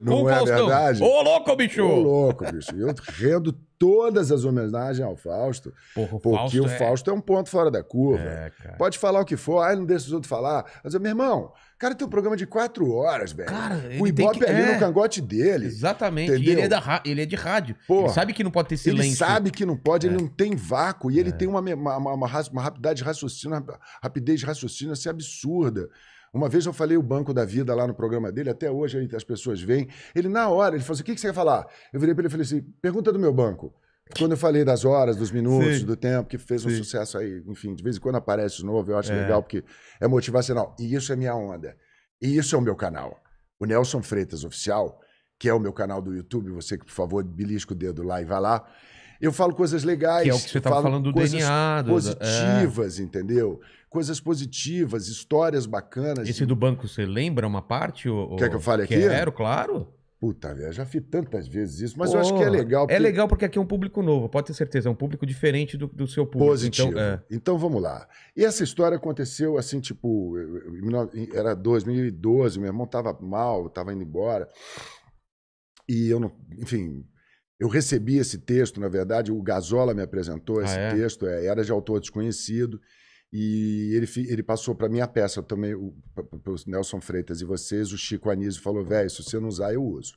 Não com é Faustão. verdade? Ô, louco, bicho! Ô, louco, bicho. Eu rendo todas as homenagens ao Fausto, Porra, porque Fausto o é- Fausto é... é... um ponto fora da curva. É, Pode falar o que for, aí não deixa os outros falar. Mas, meu irmão, cara tem um programa de quatro horas, velho. Cara, o Ibope que... é ali no é. cangote dele. Exatamente. Entendeu? E ele é, da ra... ele é de rádio. Porra, ele sabe que não pode ter silêncio. Ele sabe que não pode, ele é. não tem vácuo. E ele tem uma, uma, uma, uma, uma rapidez de raciocínio, rapidez de raciocínio assim absurda. Uma vez eu falei o Banco da Vida lá no programa dele, até hoje as pessoas vêm. Ele, na hora, ele falou assim: o que, que você quer falar? Eu virei para ele e falei assim: pergunta do meu banco. Quando eu falei das horas, dos minutos, Sim. do tempo, que fez um Sim. sucesso aí, enfim, de vez em quando aparece novo, eu acho é. legal, porque é motivacional. E isso é minha onda. E isso é o meu canal. O Nelson Freitas Oficial, que é o meu canal do YouTube, você que, por favor, belisca o dedo lá e vai lá. Eu falo coisas legais. Que é o que você estava falando do coisas DNA. Coisas é. positivas, é. entendeu? Coisas positivas, histórias bacanas. Esse do banco, você lembra uma parte? Ou... Quer que eu fale aqui? Quero, claro. Puta, eu já fiz tantas vezes isso, mas Pô, eu acho que é legal. É porque... É legal porque aqui é um público novo, pode ter certeza, é um público diferente do, do seu público. Positivo. Então, é. então, vamos lá. E essa história aconteceu assim, tipo, era 2012, meu irmão tava mal, tava indo embora. E eu não, enfim, eu recebi esse texto, na verdade, o Gazola me apresentou ah, esse ah, é? texto, é, era de autor desconhecido, e ele, ele passou para minha peça também, para o Nelson Freitas e vocês, o Chico Anísio falou, velho, se você não usar, eu uso.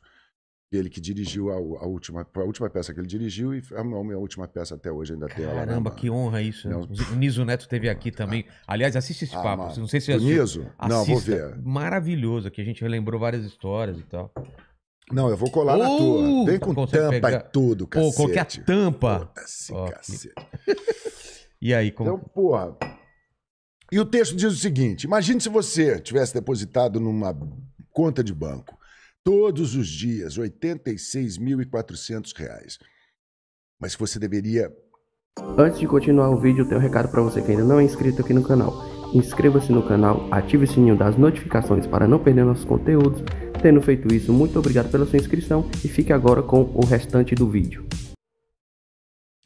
Ele que dirigiu a, a, última, a última peça que ele dirigiu e é a minha última peça até hoje ainda Caramba, tem ela. Caramba, que honra isso. Né? O Niso Neto teve ah, aqui tá. também. Aliás, assiste esse ah, papo. Não sei se você Niso? Não, vou ver. Maravilhoso, que a gente relembrou várias histórias e tal. Não, eu vou colar oh, na tua. Vem com tampa pegar... e tudo, cacete. Pô, qualquer tampa. oh, cacete. e aí, como... Então, porra... E o texto diz o seguinte, imagine se você tivesse depositado numa conta de banco todos os dias R$ 86.400. Mas você deveria... Antes de continuar o vídeo, eu tenho um recado para você que ainda não é inscrito aqui no canal. Inscreva-se no canal, ative o sininho das notificações para não perder nossos conteúdos Tendo feito isso, muito obrigado pela sua inscrição e fique agora com o restante do vídeo.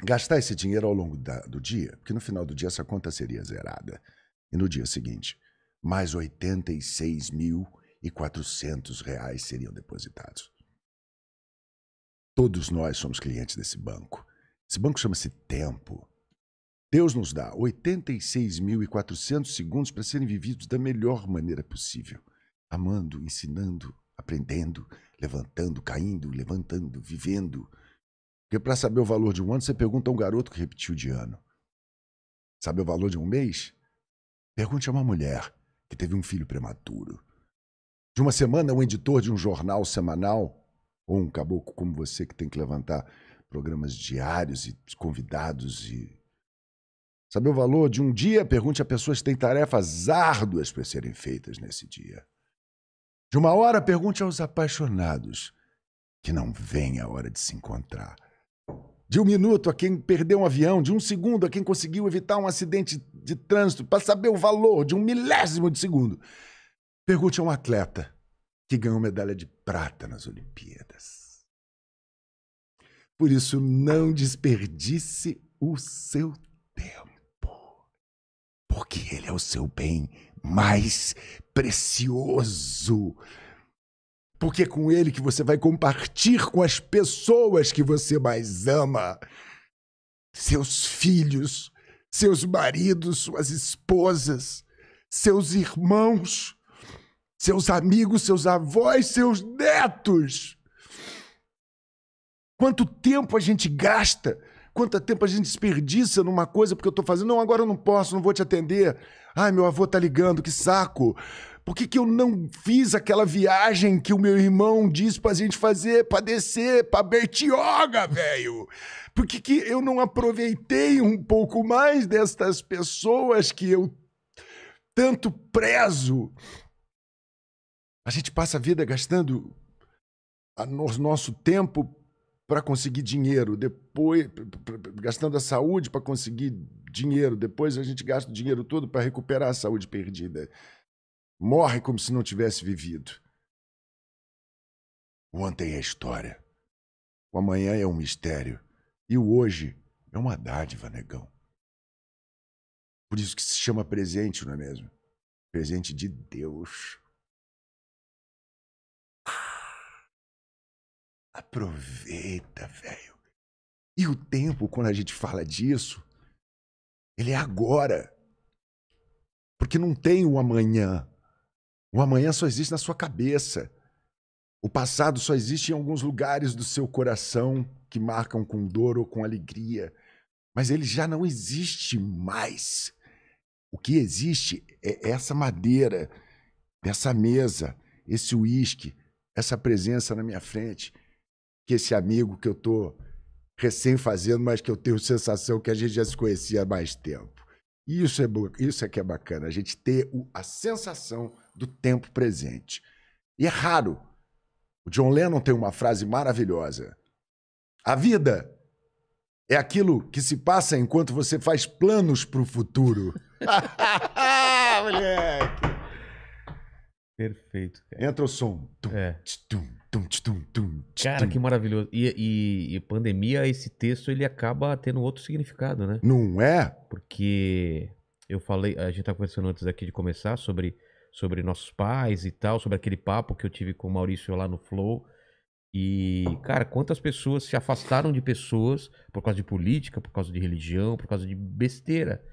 Gastar esse dinheiro ao longo da, do dia, porque no final do dia essa conta seria zerada. E no dia seguinte, mais R$ 86.400 seriam depositados. Todos nós somos clientes desse banco. Esse banco chama-se Tempo. Deus nos dá 86.400 segundos para serem vividos da melhor maneira possível, amando, ensinando, aprendendo, levantando, caindo, levantando, vivendo. Porque para saber o valor de um ano, você pergunta a um garoto que repetiu de ano. Sabe o valor de um mês? Pergunte a uma mulher que teve um filho prematuro. De uma semana, um editor de um jornal semanal, ou um caboclo como você que tem que levantar programas diários e convidados e. Saber o valor de um dia? Pergunte a pessoas que têm tarefas árduas para serem feitas nesse dia. De uma hora, pergunte aos apaixonados que não vem a hora de se encontrar. De um minuto a quem perdeu um avião, de um segundo a quem conseguiu evitar um acidente de trânsito, para saber o valor de um milésimo de segundo. Pergunte a um atleta que ganhou medalha de prata nas Olimpíadas. Por isso, não desperdice o seu tempo porque ele é o seu bem mais precioso. Porque é com ele que você vai compartilhar com as pessoas que você mais ama. Seus filhos, seus maridos, suas esposas, seus irmãos, seus amigos, seus avós, seus netos. Quanto tempo a gente gasta Quanto tempo a gente desperdiça numa coisa porque eu tô fazendo, não, agora eu não posso, não vou te atender. Ai, meu avô tá ligando, que saco. Por que, que eu não fiz aquela viagem que o meu irmão disse pra gente fazer, pra descer, pra Bertioga, velho? Por que, que eu não aproveitei um pouco mais destas pessoas que eu tanto prezo? A gente passa a vida gastando o nosso tempo para conseguir dinheiro, depois gastando a saúde para conseguir dinheiro, depois a gente gasta o dinheiro todo para recuperar a saúde perdida. Morre como se não tivesse vivido. O ontem é história. O amanhã é um mistério. E o hoje é uma dádiva, negão. Por isso que se chama presente, não é mesmo? Presente de Deus. Aproveita, velho. E o tempo, quando a gente fala disso, ele é agora. Porque não tem o amanhã. O amanhã só existe na sua cabeça. O passado só existe em alguns lugares do seu coração que marcam com dor ou com alegria. Mas ele já não existe mais. O que existe é essa madeira, essa mesa, esse uísque, essa presença na minha frente, que esse amigo que eu tô recém fazendo, mas que eu tenho sensação que a gente já se conhecia há mais tempo. E isso é, isso é que é bacana, a gente ter o, a sensação do tempo presente. E é raro. O John Lennon tem uma frase maravilhosa. A vida é aquilo que se passa enquanto você faz planos para o futuro. Moleque! Perfeito. Cara. Entra o som. Tum, é. tch, tum, Cara, que maravilhoso. E, e, e, pandemia, esse texto, ele acaba tendo outro significado, né? Não é? Porque eu falei, a gente tá conversando antes aqui de começar sobre, sobre nossos pais e tal, sobre aquele papo que eu tive com o Maurício lá no Flow. E, cara, quantas pessoas se afastaram de pessoas por causa de política, por causa de religião, por causa de besteira.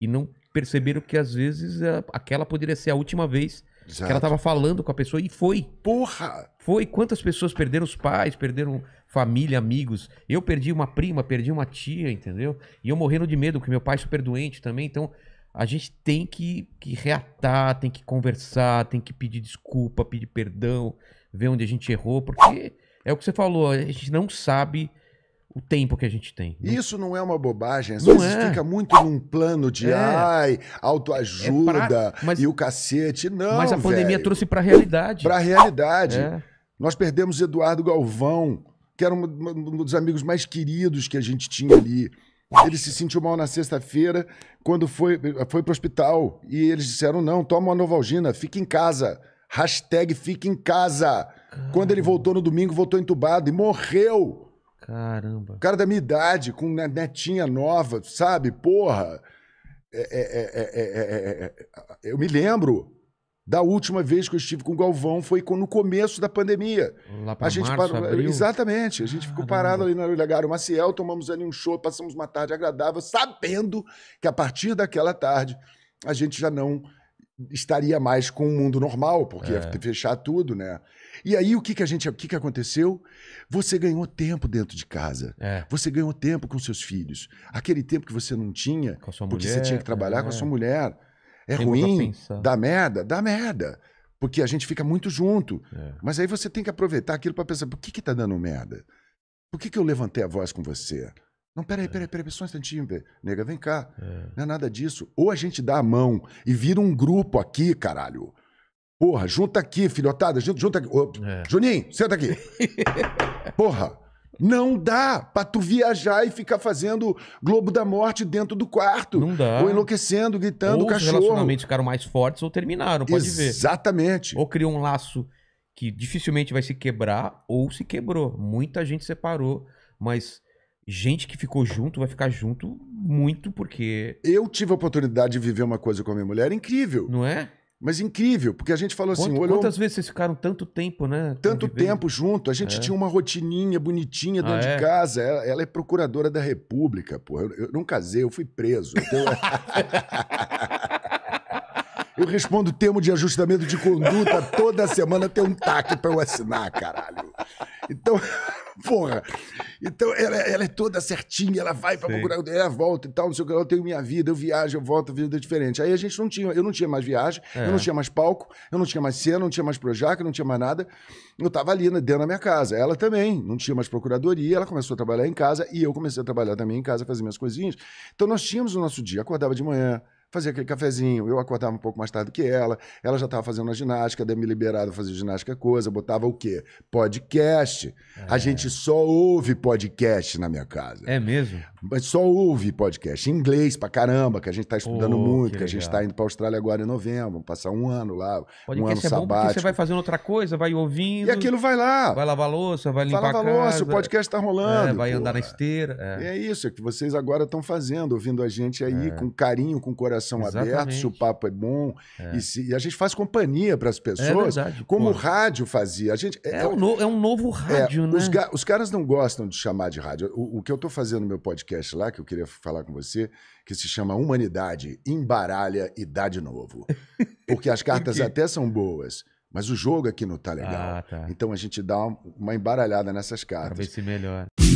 E não perceberam que às vezes aquela poderia ser a última vez Exato. Que ela tava falando com a pessoa e foi. Porra! Foi. Quantas pessoas perderam os pais, perderam família, amigos. Eu perdi uma prima, perdi uma tia, entendeu? E eu morrendo de medo, porque meu pai é super doente também. Então, a gente tem que, que reatar, tem que conversar, tem que pedir desculpa, pedir perdão, ver onde a gente errou, porque é o que você falou, a gente não sabe o tempo que a gente tem. Né? Isso não é uma bobagem. Às não vezes é. fica muito num plano de é. ai, autoajuda é pra... mas... e o cacete. Não, Mas a véio. pandemia trouxe para a realidade. Para a realidade. É. Nós perdemos Eduardo Galvão, que era um, um dos amigos mais queridos que a gente tinha ali. Ele se sentiu mal na sexta-feira, quando foi, foi para o hospital. E eles disseram, não, toma uma Novalgina, fica em casa. Hashtag fica em casa. Caramba. Quando ele voltou no domingo, voltou entubado e morreu. Caramba. O cara da minha idade, com netinha nova, sabe? Porra. É é, é, é, é, eu me lembro da última vez que eu estive com o Galvão foi no começo da pandemia. Lá para março, parou... abril? Exatamente. A gente ficou parado ali na Legaro Maciel, tomamos ali um show, passamos uma tarde agradável, sabendo que a partir daquela tarde a gente já não estaria mais com o mundo normal, porque é. ia fechar tudo, né? E aí o que, que a gente, o que, que aconteceu? Você ganhou tempo dentro de casa. É. Você ganhou tempo com seus filhos. Aquele tempo que você não tinha, porque mulher, você tinha que trabalhar é. com a é. sua mulher. É tem ruim, dá merda, dá merda. Porque a gente fica muito junto. É. Mas aí você tem que aproveitar aquilo para pensar, por que que tá dando merda? Por que que eu levantei a voz com você? Não, peraí, peraí, peraí, só um instantinho, velho. Nega, vem cá. É. Não é nada disso. Ou a gente dá a mão e vira um grupo aqui, caralho. Porra, junta aqui, filhotada, junta, junta aqui. Ô, é. Juninho, senta aqui. Porra, não dá pra tu viajar e ficar fazendo Globo da Morte dentro do quarto. Não dá. Ou enlouquecendo, gritando, ou cachorro. Ou os relacionamentos ficaram mais fortes ou terminaram, pode Exatamente. ver. Exatamente. Ou criou um laço que dificilmente vai se quebrar ou se quebrou. Muita gente separou, mas gente que ficou junto vai ficar junto muito, porque. Eu tive a oportunidade de viver uma coisa com a minha mulher incrível. Não é? Mas incrível, porque a gente falou assim. olhou... Quantas vezes vocês ficaram tanto tempo, né? Tanto tempo junto. A gente é. tinha uma rotininha bonitinha dentro ah, de é? casa. Ela, ela, é procuradora da República, pô. Eu, eu não casei, eu fui preso. Então... eu respondo o termo de ajustamento de conduta toda semana, tem um taque pra eu assinar, caralho. Então, porra. Então, ela, ela é toda certinha, ela vai para procurar, ela volta e tal, não sei o que, eu tenho minha vida, eu viajo, eu volto, a vida é diferente. Aí a gente não tinha, eu não tinha mais viagem, é. eu não é. tinha mais palco, eu não tinha mais cena, não tinha mais Projac, não tinha mais nada. Eu tava ali né, dentro da minha casa. Ela também, não tinha mais procuradoria, ela começou a trabalhar em casa e eu comecei a trabalhar também em casa, fazer minhas coisinhas. Então, nós tínhamos o nosso dia, acordava de manhã, fazia aquele cafezinho, eu acordava um pouco mais tarde que ela, ela já estava fazendo a ginástica, daí me liberava fazer ginástica coisa, botava o quê? Podcast. É. A gente só ouve podcast na minha casa. É mesmo? Mas só ouve podcast em inglês pra caramba, que a gente tá estudando oh, muito, que, que, a gente tá indo pra Austrália agora em novembro, vamos passar um ano lá, podcast um ano é sabático. você vai fazendo outra coisa, vai ouvindo. E aquilo vai lá. Vai lavar louça, vai limpar vai lavar a casa. louça, o podcast tá rolando. É, vai porra. andar na esteira. É. é isso, é que vocês agora estão fazendo, ouvindo a gente aí é. com carinho, com coração Exatamente. aberto, se o papo é bom. É. E, se, e, a gente faz companhia pras é pessoas, verdade, como porra. o rádio fazia. A gente, é, um, no, é um novo rádio, né? Os, os, caras não gostam de chamar de rádio. O, o que eu tô fazendo no meu podcast podcast lá que eu queria falar com você, que se chama Humanidade Embaralha e dá de Novo. Porque as cartas até são boas, mas o jogo aqui não tá legal. Ah, tá. Então a gente dá uma embaralhada nessas cartas. Pra ver se melhora.